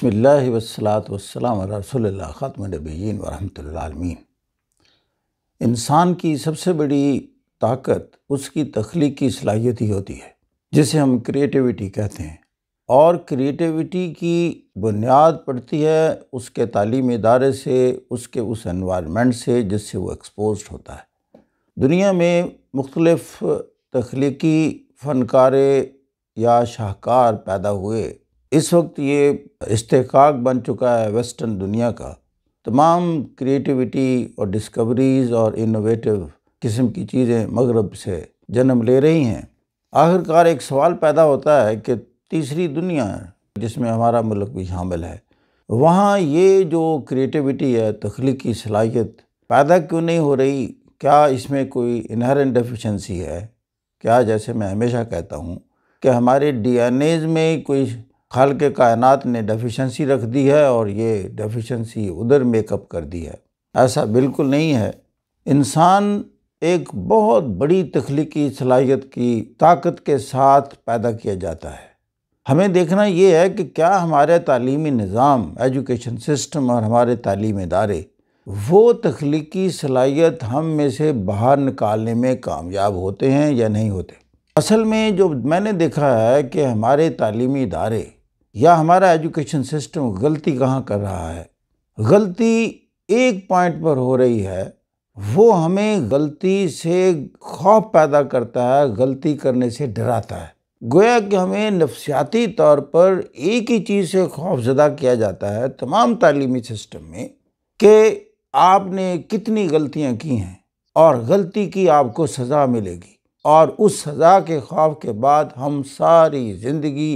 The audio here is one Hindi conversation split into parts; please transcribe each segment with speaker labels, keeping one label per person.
Speaker 1: बसमिल्ल वसलात वसलाम रसोल नबीन वरहमतमीन इंसान की सबसे बड़ी ताकत उसकी तख्लीक सलाहियत ही होती है जिसे हम क्रिएटिविटी कहते हैं और क्रिएटिविटी की बुनियाद पड़ती है उसके तालीम इदारे से उसके उस इन्वामेंट से जिससे वो एक्सपोज होता है दुनिया में मुख्तलफ़ तख्लीकी फ़नकारे या शाहकार पैदा हुए इस वक्त ये इस्तेकाक बन चुका है वेस्टर्न दुनिया का तमाम क्रिएटिविटी और डिस्कवरीज़ और इनोवेटिव किस्म की चीज़ें मगरब से जन्म ले रही हैं आखिरकार एक सवाल पैदा होता है कि तीसरी दुनिया जिसमें हमारा मुल्क भी शामिल है वहाँ ये जो क्रिएटिविटी है तख्लीकी सलाहियत पैदा क्यों नहीं हो रही क्या इसमें कोई इनहेरेंट डेफिशिएंसी है क्या जैसे मैं हमेशा कहता हूँ कि हमारे डी में कोई खाल के कायनात ने डेफिशिएंसी रख दी है और ये डेफिशिएंसी उधर मेकअप कर दी है ऐसा बिल्कुल नहीं है इंसान एक बहुत बड़ी तख्लीकी सलाहियत की ताकत के साथ पैदा किया जाता है हमें देखना ये है कि क्या हमारे तालीमी निज़ाम एजुकेशन सिस्टम और हमारे तालीम इदारे वो तख्लीकी सलाहियत हम में से बाहर निकालने में कामयाब होते हैं या नहीं होते असल में जो मैंने देखा है कि हमारे तालीमी इदारे या हमारा एजुकेशन सिस्टम गलती कहाँ कर रहा है गलती एक पॉइंट पर हो रही है वो हमें गलती से खौफ पैदा करता है गलती करने से डराता है गोया कि हमें नफसियाती तौर पर एक ही चीज़ से खौफ ज़दा किया जाता है तमाम तालीमी सिस्टम में कि आपने कितनी गलतियां की हैं और गलती की आपको सज़ा मिलेगी और उस सज़ा के खौफ के बाद हम सारी ज़िंदगी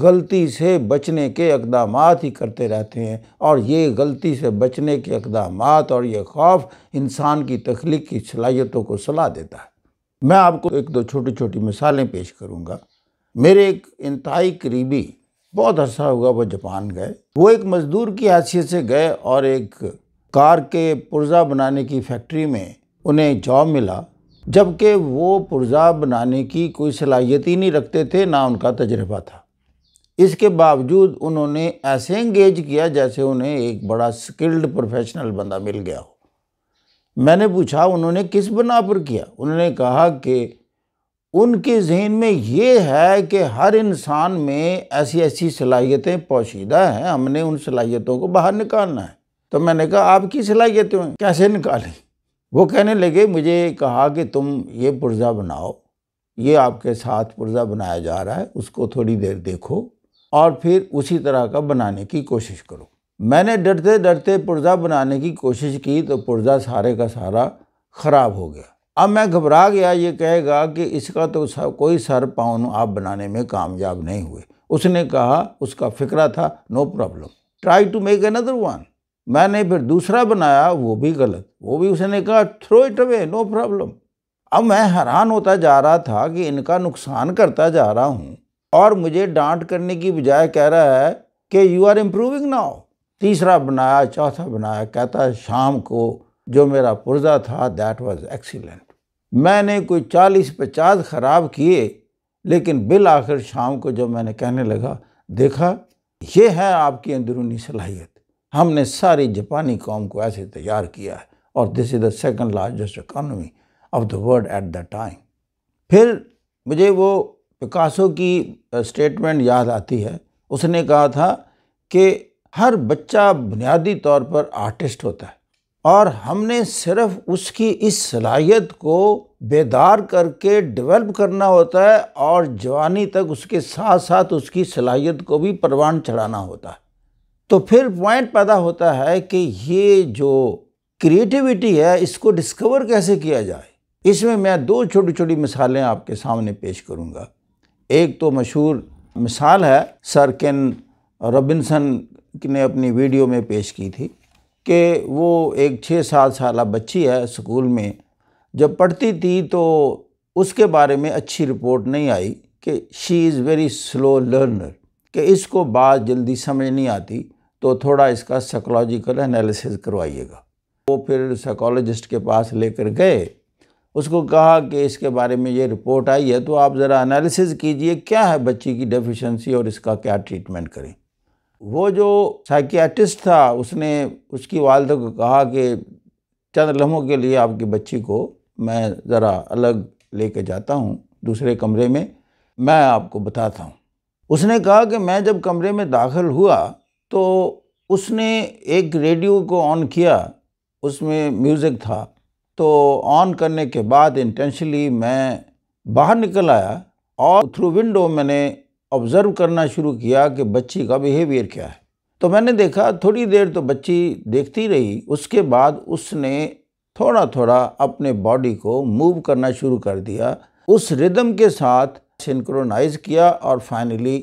Speaker 1: गलती से बचने के इकदाम ही करते रहते हैं और ये गलती से बचने के इकदाम और ये खौफ इंसान की तख्लीक की सलाहियतों को सलाह देता है मैं आपको एक दो छोटी छोटी मिसालें पेश करूँगा मेरे एक इंतहाई करीबी बहुत अरसा हुआ वो जापान गए वो एक मज़दूर की हैसियत से गए और एक कार के पुर्जा बनाने की फैक्ट्री में उन्हें जॉब मिला जबकि वो पुर्जा बनाने की कोई सलाहियत ही नहीं रखते थे ना उनका तजर्बा था इसके बावजूद उन्होंने ऐसे इंगेज किया जैसे उन्हें एक बड़ा स्किल्ड प्रोफेशनल बंदा मिल गया हो मैंने पूछा उन्होंने किस बना पर किया उन्होंने कहा कि उनके जहन में ये है कि हर इंसान में ऐसी ऐसी सलाहियतें पोशीदा हैं हमने उन सलाहियतों को बाहर निकालना है तो मैंने कहा आपकी सलाहियतें कैसे निकालें वो कहने लगे मुझे कहा कि तुम ये पुर्ज़ा बनाओ ये आपके साथ पुर्ज़ा बनाया जा रहा है उसको थोड़ी देर देखो और फिर उसी तरह का बनाने की कोशिश करो मैंने डरते डरते पुर्जा बनाने की कोशिश की तो पुर्जा सारे का सारा ख़राब हो गया अब मैं घबरा गया ये कहेगा कि इसका तो कोई सर पाउन आप बनाने में कामयाब नहीं हुए उसने कहा उसका फिक्रा था no problem try to make another one मैंने फिर दूसरा बनाया वो भी गलत वो भी उसने कहा throw it away no problem अब मैं हैरान होता जा रहा था कि इनका नुकसान करता जा रहा हूँ और मुझे डांट करने की बजाय कह रहा है कि यू आर इम्प्रूविंग नाउ तीसरा बनाया चौथा बनाया कहता है शाम को जो मेरा पुर्जा था दैट वाज एक्सीलेंट मैंने कोई चालीस पचास ख़राब किए लेकिन बिल आखिर शाम को जब मैंने कहने लगा देखा ये है आपकी अंदरूनी सलाहियत हमने सारी जापानी कौम को ऐसे तैयार किया है और this is the second largest economy of the world at the time फिर मुझे वो पिकासो की स्टेटमेंट याद आती है उसने कहा था कि हर बच्चा बुनियादी तौर पर आर्टिस्ट होता है और हमने सिर्फ उसकी इस सलाहियत को बेदार करके डेवलप करना होता है और जवानी तक उसके साथ साथ उसकी सलाहियत को भी परवान चढ़ाना होता है तो फिर पॉइंट पैदा होता है कि ये जो क्रिएटिविटी है इसको डिस्कवर कैसे किया जाए इसमें मैं दो छोटी छोटी मिसालें आपके सामने पेश करूँगा एक तो मशहूर मिसाल है सर केन रबिनसन ने अपनी वीडियो में पेश की थी कि वो एक छः सात साल बच्ची है स्कूल में जब पढ़ती थी तो उसके बारे में अच्छी रिपोर्ट नहीं आई कि she is very slow learner कि इसको बात जल्दी समझ नहीं आती तो थोड़ा इसका साइकोलॉजिकल एनालिसिस करवाइएगा वो फिर साइकोलॉजिस्ट के पास लेकर गए उसको कहा कि इसके बारे में ये रिपोर्ट आई है तो आप ज़रा एनालिसिस कीजिए क्या है बच्ची की डेफिशिएंसी और इसका क्या ट्रीटमेंट करें वो जो साइकियाटिस्ट था उसने उसकी वालद को कहा कि चंद लम्हों के लिए आपकी बच्ची को मैं ज़रा अलग लेके जाता हूँ दूसरे कमरे में मैं आपको बताता हूँ उसने कहा कि मैं जब कमरे में दाखिल हुआ तो उसने एक रेडियो को ऑन किया उसमें म्यूज़िक था तो ऑन करने के बाद इंटेंशली मैं बाहर निकल आया और थ्रू विंडो मैंने ऑब्ज़र्व करना शुरू किया कि बच्ची का बिहेवियर क्या है तो मैंने देखा थोड़ी देर तो बच्ची देखती रही उसके बाद उसने थोड़ा थोड़ा अपने बॉडी को मूव करना शुरू कर दिया उस रिदम के साथ सिंक्रोनाइज किया और फाइनली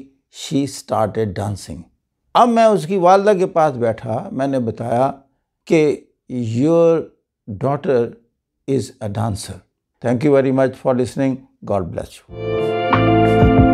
Speaker 1: शी स्टार्टेड डांसिंग अब मैं उसकी वालदा के पास बैठा मैंने बताया कि your daughter is a dancer. Thank you very much for listening. God bless you.